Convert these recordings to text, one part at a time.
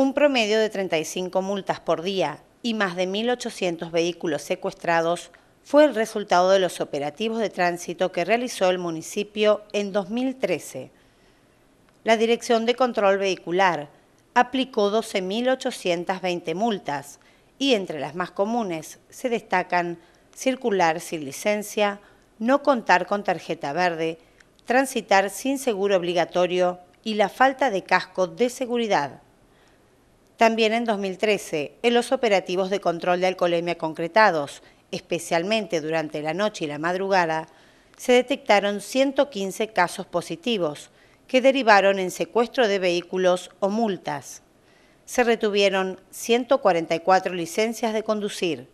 Un promedio de 35 multas por día y más de 1.800 vehículos secuestrados fue el resultado de los operativos de tránsito que realizó el municipio en 2013. La Dirección de Control Vehicular aplicó 12.820 multas y entre las más comunes se destacan circular sin licencia, no contar con tarjeta verde, transitar sin seguro obligatorio y la falta de casco de seguridad. También en 2013, en los operativos de control de alcoholemia concretados, especialmente durante la noche y la madrugada, se detectaron 115 casos positivos, que derivaron en secuestro de vehículos o multas. Se retuvieron 144 licencias de conducir.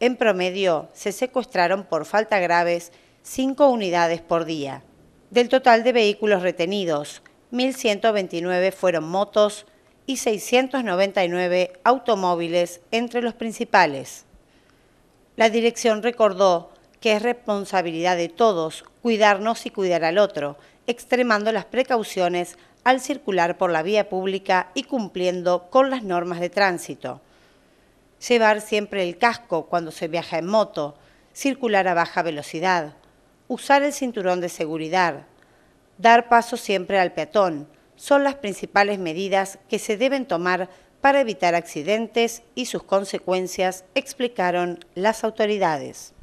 En promedio, se secuestraron por falta graves 5 unidades por día. Del total de vehículos retenidos, 1.129 fueron motos, y 699 automóviles entre los principales. La dirección recordó que es responsabilidad de todos cuidarnos y cuidar al otro, extremando las precauciones al circular por la vía pública y cumpliendo con las normas de tránsito. Llevar siempre el casco cuando se viaja en moto, circular a baja velocidad, usar el cinturón de seguridad, dar paso siempre al peatón, son las principales medidas que se deben tomar para evitar accidentes y sus consecuencias, explicaron las autoridades.